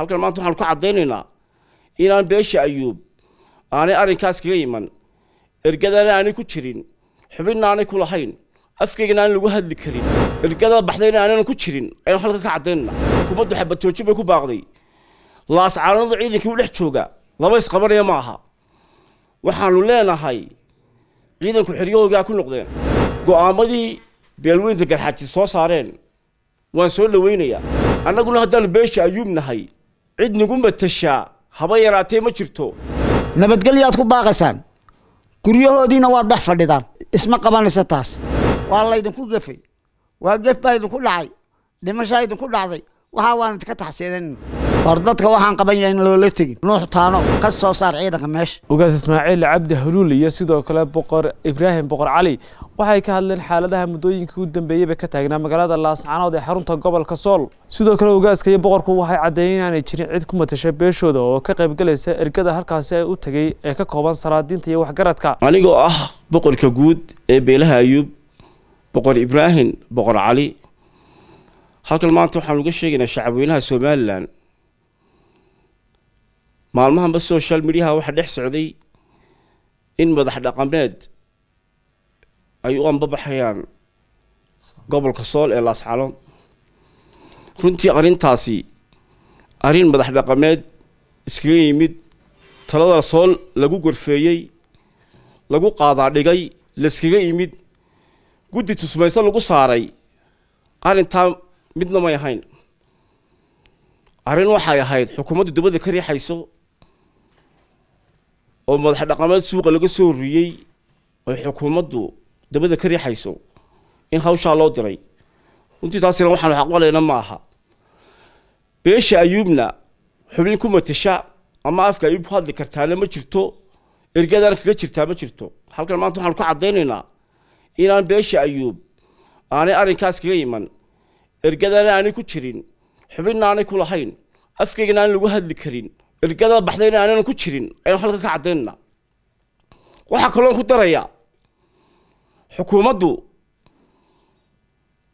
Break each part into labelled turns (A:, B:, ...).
A: halkan maanta waxaan ku caddaynaynaa inaan beesha ayuub aanay arrinkaas kaga iman ergadana aanay ku jirin xubinna aanay ku lahayn afkaygana aan lagu hadli karin ergada baxdayna aanan ku jirin ayaan halkan ka caddaynanaa xukuumaddu xabadjoojin bay ku baaqday laascaanadu ciidankii u dhex jooga laba isqabanaya ma aha waxaannu leenahay ciidanku xiryahoogaa ku noqdeen go'aamadii beelweynta garxaaji soo saareen waan soo dhawaynayaa annaguna haddaannu beesha ayuub nahay cid nagu matashaa haba yaraatee ma jirto
B: nabadgelyaad ku baaqaysaan guryahoodiina waad dhex fadhidaan isma qabanaysa taas waa laydinku gefay waa gef baa idinku dhacay dhimashaa idinku dhacday waxaa waan idinka taxseedanin hor dadka waxaan qabanyaa in loola tegin nuux taano ka soo saar ciidanka meesha ogaas ismaaciil cabdi haluul iyo sidoo kale boqor ibraahim boqor cali waxay ka hadleen xaaladaha muddooyinkii u dambeeyaba
A: ka taagnaa magaalada laascanood ee xarunta gobolka sool sidoo kale ogaaska iyo boqorku waxay caddeeyeen inaanay jirin cid ku matashay beeshooda oo ka galaysa ergada halkaasi ay u tegay ee ka kooban salaadiinta iyo waxgaradka anigoo ah boqorka guud ee beelaha ayuub boqor ibraahim boqor cali halkan maanta waxaan uga sheegaynaa shacabweynaha somalilan maalmahanba social mediaha waxaa dhex socday in madax dhaqameed ay u ambabaxayaan gobolka sool ee laascalo runtii arrintaasi arrin madax dhaqameed iskaga yimid talada sool lagu gorfeeyey lagu qaadaa dhigay layskaga yimid guddi tusmayso lagu saaray arrintaa midna may ahayn arrin waxay ahayd xukuumaddu dibadda ka riixayso oo madax dhaqameed suuqa laga soo horiyey oy xukuumaddu dabada ka riixayso in hawshaa loo diray runtii taasina waxaanu xaqbalayna ma aha beesha ayuubna xubin ku matasha ama afka ayuub ku hadli kartaana ma jirto ergadan kaga jirtaa ma jirto halkan maanta waxaanu ka caddaynaynaa inaan beesha ayuub aanay arrinkaas kaga iman ergadana aanay ku jirin xubinna aanay ku lahayn afkaygana aan lagu hadli karin ergada baxdayna aanan ku jirin ayaan halkan ka caddaynana waxaa kaloon ku darayaa xukuumaddu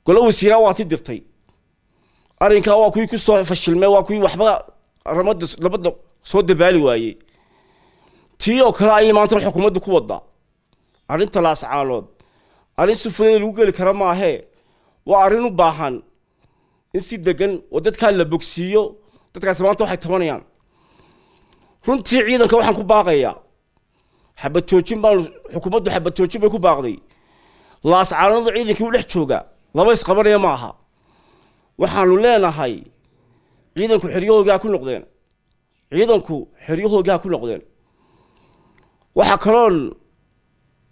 A: golo wasiiraa waa ti dirtay arrinkaa waa kuwii ku soo fashilmee waa kuwii waxba ramada labada soo dabaali waayey tii oo kale ayay maantana xukuumaddu ku waddaa arrin talaas arrin si fuday lagu geli kara maahe waa arrin u baahan in si degan oo dadkaa la bogsiiyo dadkaasi maanta waxay tabanayaan runtii ciidanka waxaan ku baaqayaa xabad joojin baan xukuumaddu xabad joojin bay ku baaqday laascalanadu ciidankii u dhex jooga laba isqabanaya ma aha waxaanu leenahay ciidanku xeryahoogaa ku noqdeen ciidanku xeryahoogaa ku noqdeen waxaa kaloon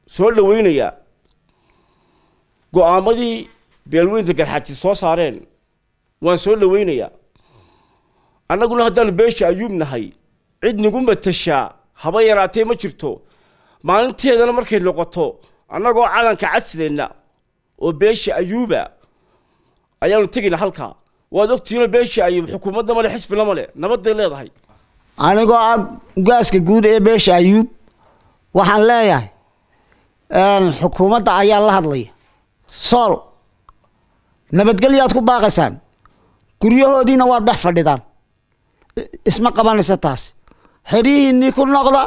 A: soo dhaweynayaa go-aamadii beelweynta garxaaji soo saareen waan soo dhoweynayaa annaguna haddaanu beesha ayuubnahay cid nagu matashaa haba yaraatee ma jirto maalinteedana markay noqoto annagoo calanka cadsideenna oo beesha ayuuba ayaanu tegayna halkaa waad ogtiinoo beesha ayuub xukuumadna male xisbina male nabadday leedahay
B: anigoo ah gaaska guud ee beesha ayuub waxaan leeyahay xukuumadda ayaa la hadlaya sool nabadgelyaad ku baaqaysaan guryahoodiina waad dhex fadhidaan isma qabanaysa taasi هريني كل نقطة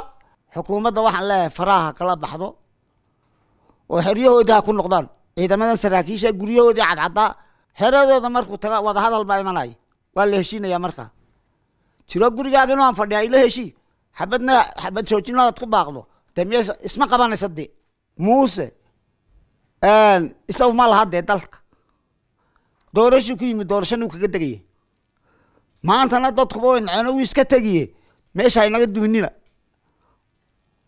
B: حكومة دواح الله فراها كلا بحضو وهريه ده كل نقطة إذا ما نسراكيش غريه ده عد عطا هرا ده دمر كتاع وده هذا الباي ملاي ولا هشي نيا مركا ترى غريه عن نوع فردي أيله هشي حبتنا حبت شو تجينا تقبل بعضو تمية اسمه كمان سدي موسى أن إسمه مال هاد ده تلك دورشوكي مدورشنو كده تجيه ما أنت نادت خبوين أنا ويسكت تجيه meesha inaga duminina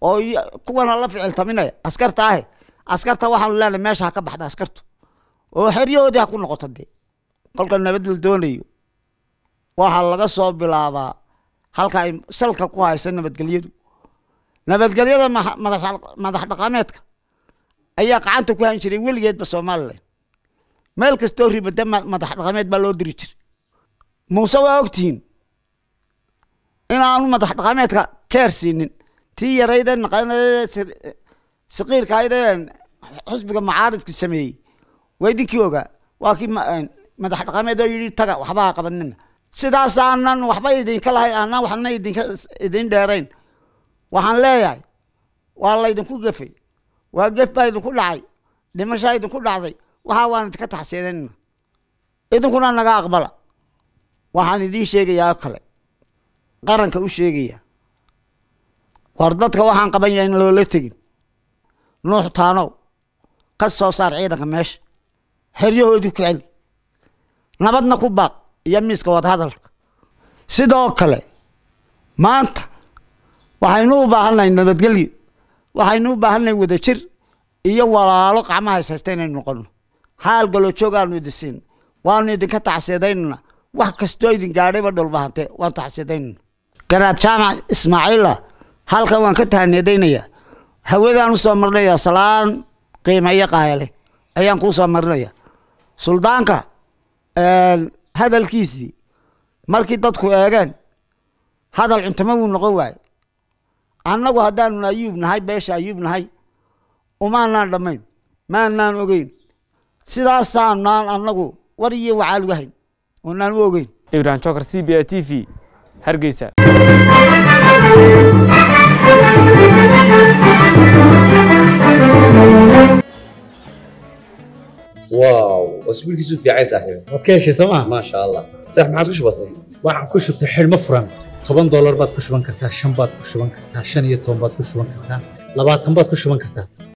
B: oo kuwana la ficiltaminaya askarta ahe askarta waxaanu leenahay meesha ha ka baxda askartu oo xeryahoodii ha ku noqoto dee kolka nabad la doonayo waxaa laga soo bilaabaa halka ay salka ku haysa nabadgelyadu nabadgelyada madax dhaqameedka ayaa gacanta ku han jiray weligeedba somalilan meel kastoo ribada madax dhaqameed baa loo diri jiray muuse waa ogtihiin inaanu madax dhaqameedka keer siinin tii yaraydeen saqiirkaydeen xisbiga macaaridka sameeyey waa idinkii ogaa waa kii madax dhaqameed oo yidhi taga waxba ha qabanina sidaas aanan waxba idinka lahayn aanan waxna idinka idin dheerayn waxaan leeyahay waa laydinku gefay waa gef baa idinku dhacay dhimashaa idinku dhacday waxaa waan idinka taxsiidanina idinkuna naga aqbala waxaan idiin sheegayaa kale qaranka u sheegaya war dadka waxaan qaban qabanya in loola tegin nuux taanow ka soo saar ciidanka meesha heryahoodii ku celi nabadna ku baaq iyo miiska wadahadalka sidoo kale maanta waxaynu u baahannahay nabadgelyo waxaynu u baahannahay wadajir iyo walaalo qacmaha ishaysta inaynu noqonno haal galoojoog aanu idin siin waanu idinka tacsiadaynana wax kastoo idin gaadhayba dhulbahante waan tacsiadaynana garaad jaamac ismaaciilla halkan waan ka tahaneedaynayaa hawadaan u soo marinayaa salaan qiima iyo qaayale ayaan kuu soo marinaya suldaanka hadalkiisii markii dadku eegeen hadal cuntama wuu noqon waaye annagu haddaanu ayuub nahay beesha ayuub nahay umaanaan dhammayn maanaan ogeyn sidaasaanaan annagu war iyo wacaalugahayn oonaan u ogeyn
A: ibrahim jokar c b a t v hargeysa
B: واو اسبوع كيسو في عايز احيانا وتكيش سما ما شاء الله صح ما عادش بسيط waxaan ku shubtay xilmo furan toban doolar baad ku shuban kartaa shan baad ku shuban kartaa shan iyo toban baad ku shuban kartaa labaatan baad ku shuban kartaa